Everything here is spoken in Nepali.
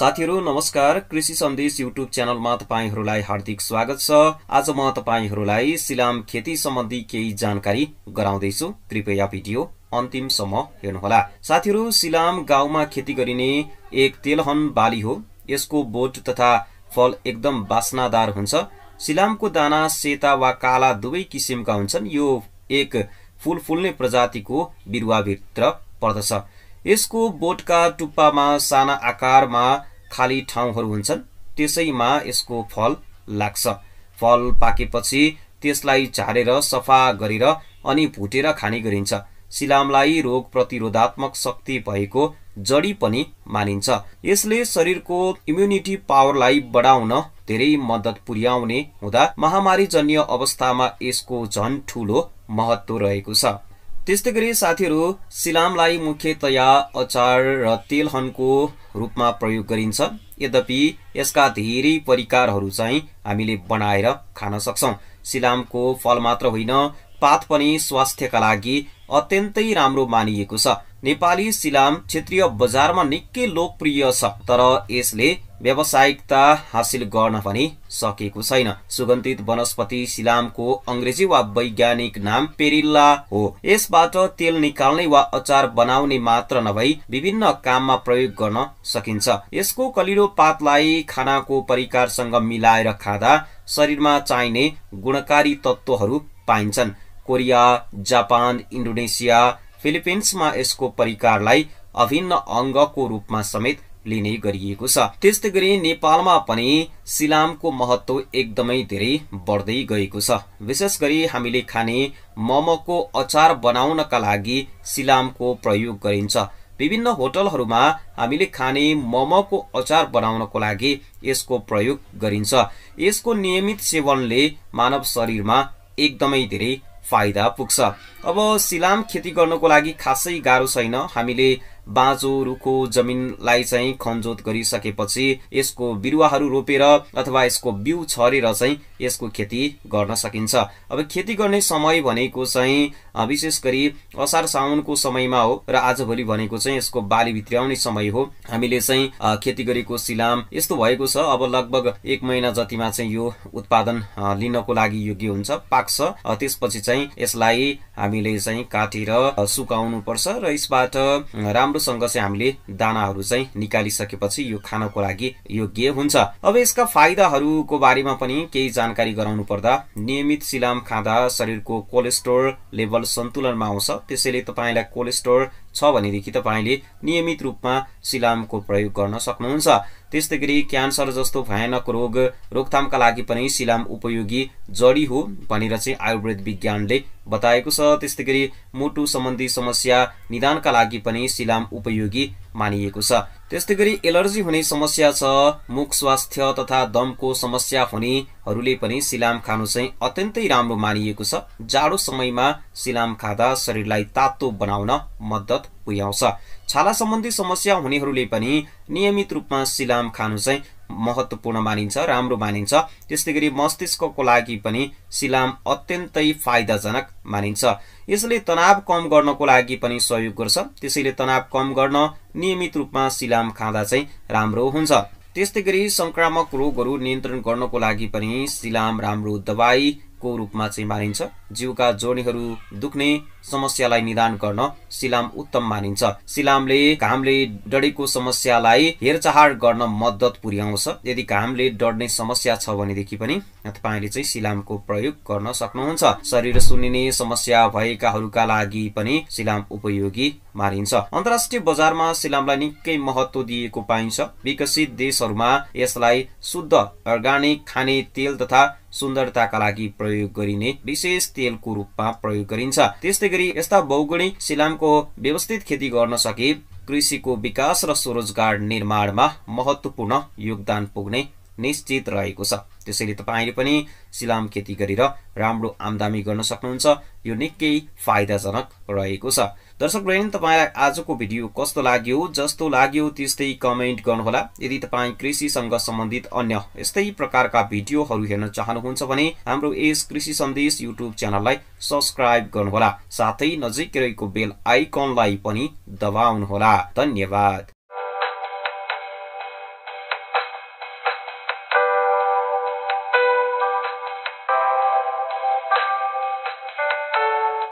साथीहरू नमस्कार कृषि सन्देश युट्युब च्यानलमा तपाईँहरूलाई हार्दिक स्वागत छ आज म तपाईँहरूलाई सिलाम खेती सम्बन्धी केही जानकारी गराउँदैछु कृपया भिडियो अन्तिमसम्म हेर्नुहोला साथीहरू सिलाम गाउँमा खेती गरिने एक तेलहन बाली हो यसको बोट तथा फल एकदम बासनादार हुन्छ सिलामको दाना सेता वा काला दुवै किसिमका हुन्छन् यो एक फुल फुल्ने प्रजातिको बिरुवाभित्र पर्दछ यसको बोटका टुप्पामा साना आकारमा खाली ठाउँहरू हुन्छन् त्यसैमा यसको फल लाग्छ फल पाकेपछि त्यसलाई झारेर सफा गरेर अनि भुटेर खाने गरिन्छ सिलामलाई रोग प्रतिरोधात्मक शक्ति भएको जडी पनि मानिन्छ यसले शरीरको इम्युनिटी पावरलाई बढाउन धेरै मद्दत पुर्याउने हुँदा महामारीजन्य अवस्थामा यसको झन् ठूलो महत्त्व रहेको छ त्यस्तै गरी साथीहरू सिलामलाई मुख्यतया अचार र तेलहनको रूपमा प्रयोग गरिन्छ यद्यपि यसका धेरै परिकारहरू चाहिँ हामीले बनाएर खान सक्छौँ सिलामको फल मात्र होइन पात पनि स्वास्थ्यका लागि अत्यन्तै राम्रो मानिएको छ नेपाली सिलाम क्षेत्रीय बजारमा निकै लोकप्रिय छ तर यसले व्यावसायिकता हासिल गर्न पनि सकेको छैन सुगन्धित वनस्पति सिलामको अङ्ग्रेजी वा वैज्ञानिक नाम पेरिल्ला हो यसबाट तेल निकाल्ने वा अचार बनाउने मात्र नभई विभिन्न काममा प्रयोग गर्न सकिन्छ यसको कलिलो पातलाई खानाको परिकारसँग मिलाएर खाँदा शरीरमा चाहिने गुणकारी तत्त्वहरू पाइन्छन् कोरिया जापान इन्डोनेसिया फिलिपिन्समा यसको परिकारलाई अभिन्न अङ्गको रूपमा समेत लिने गरिएको छ त्यस्तै गरी नेपालमा पनि सिलामको महत्व एकदमै धेरै बढ्दै गएको छ विशेष गरी हामीले खाने ममको अचार बनाउनका लागि सिलामको प्रयोग गरिन्छ विभिन्न होटलहरूमा हामीले खाने ममको अचार बनाउनको लागि यसको प्रयोग गरिन्छ यसको नियमित सेवनले मानव शरीरमा एकदमै धेरै फाइदा पुग्छ अब सिलाम खेती गर्नको लागि खासै गाह्रो छैन हामीले बाँझो रुखो जमिनलाई चाहिँ खनजोत गरिसकेपछि यसको बिरुवाहरू रोपेर अथवा यसको बिउ छरेर चाहिँ यसको खेती गर्न सकिन्छ अब खेती गर्ने समय भनेको चाहिँ विशेष गरी असार साउनको समयमा हो र आजभोलि भनेको चाहिँ यसको बाली भित्राउने समय हो हामीले चाहिँ खेती गरेको सिलाम यस्तो भएको छ अब लगभग एक महिना जतिमा चाहिँ यो उत्पादन लिनको लागि योग्य हुन्छ पाक्छ त्यसपछि चाहिँ यसलाई हामीले चाहिँ काटेर सुकाउनु पर्छ र यसबाट राम्रो राम्रोसँग चाहिँ हामीले दानाहरू चाहिँ निकालिसकेपछि यो खानको लागि योग्य हुन्छ अब यसका फाइदाहरूको बारेमा पनि केही जानकारी गराउनु पर्दा नियमित सिलाम खाँदा शरीरको कोलेस्ट्रोल लेभल सन्तुलनमा आउँछ त्यसैले तपाईँलाई कोलेस्ट्रोल छ भनेदेखि तपाईँले नियमित रूपमा सिलामको प्रयोग गर्न सक्नुहुन्छ त्यस्तै गरी क्यान्सर जस्तो भयानक रोग रोकथामका लागि पनि सिलाम उपयोगी जडी हो भनेर चाहिँ आयुर्वेद विज्ञानले बताएको छ त्यस्तै गरी मुटु सम्बन्धी समस्या निदानका लागि पनि सिलाम उपयोगी मानिएको छ त्यस्तै गरी एलर्जी हुने समस्या छ मुख स्वास्थ्य तथा दमको समस्या हुने हरूले पनि सिलाम खानु चाहिँ अत्यन्तै राम्रो मानिएको छ जाडो समयमा सिलाम खाँदा शरीरलाई तातो बनाउन मद्दत पुर्याउँछ छाला सम्बन्धी समस्या हुनेहरूले पनि नियमित रूपमा सिलाम खानु चाहिँ महत्त्वपूर्ण मानिन्छ राम्रो मानिन्छ त्यस्तै गरी मस्तिष्कको लागि पनि सिलाम अत्यन्तै फाइदाजनक मानिन्छ यसले तनाव कम गर्नको लागि पनि सहयोग गर्छ त्यसैले तनाव कम गर्न नियमित रूपमा सिलाम खाँदा चाहिँ राम्रो हुन्छ त्यस्तै गरी सङ्क्रामक रोगहरू नियन्त्रण गर्नको लागि पनि सिलाम राम्रो दबाई को रूपमा चाहिँ मानिन्छ जिउका जोर्नीहरू दुख्ने समस्यालाई निदान गर्न सिलाम उत्तम मानिन्छ सिलामले घामले डढेको समस्यालाई हेरचाह गर्न मद्दत पुर्याउँछ यदि घामले डढ्ने समस्या छ भनेदेखि पनि तपाईँले चाहिँ सिलामको प्रयोग गर्न सक्नुहुन्छ शरीर सुनिने समस्या भएकाहरूका लागि पनि सिलाम उपयोगी मानिन्छ अन्तर्राष्ट्रिय बजारमा सिलामलाई निकै महत्व दिएको पाइन्छ विकसित देशहरूमा यसलाई शुद्ध अर्ग्यानिक खाने तेल तथा सुन्दरताका लागि प्रयोग गरिने विशेष तेलको रूपमा प्रयोग गरिन्छ त्यस्तै गरी यस्ता बहुगुणी सिलामको व्यवस्थित खेती गर्न सके कृषिको विकास र स्वरोजगार निर्माणमा महत्त्वपूर्ण योगदान पुग्ने निश्चित रहेको छ त्यसैले तपाईँले पनि सिलाम खेती गरेर राम्रो आमदामी गर्न सक्नुहुन्छ यो निकै फाइदाजनक रहेको छ दर्शक बहिनी तपाईँलाई आजको भिडियो कस्तो लाग्यो जस्तो लाग्यो त्यस्तै कमेन्ट गर्नुहोला यदि तपाईँ कृषिसँग सम्बन्धित अन्य यस्तै प्रकारका भिडियोहरू हेर्न चाहनुहुन्छ भने हाम्रो यस कृषि सन्देश युट्युब च्यानललाई सब्सक्राइब गर्नुहोला साथै नजिक रहेको बेल आइकनलाई पनि दबाउनुहोला धन्यवाद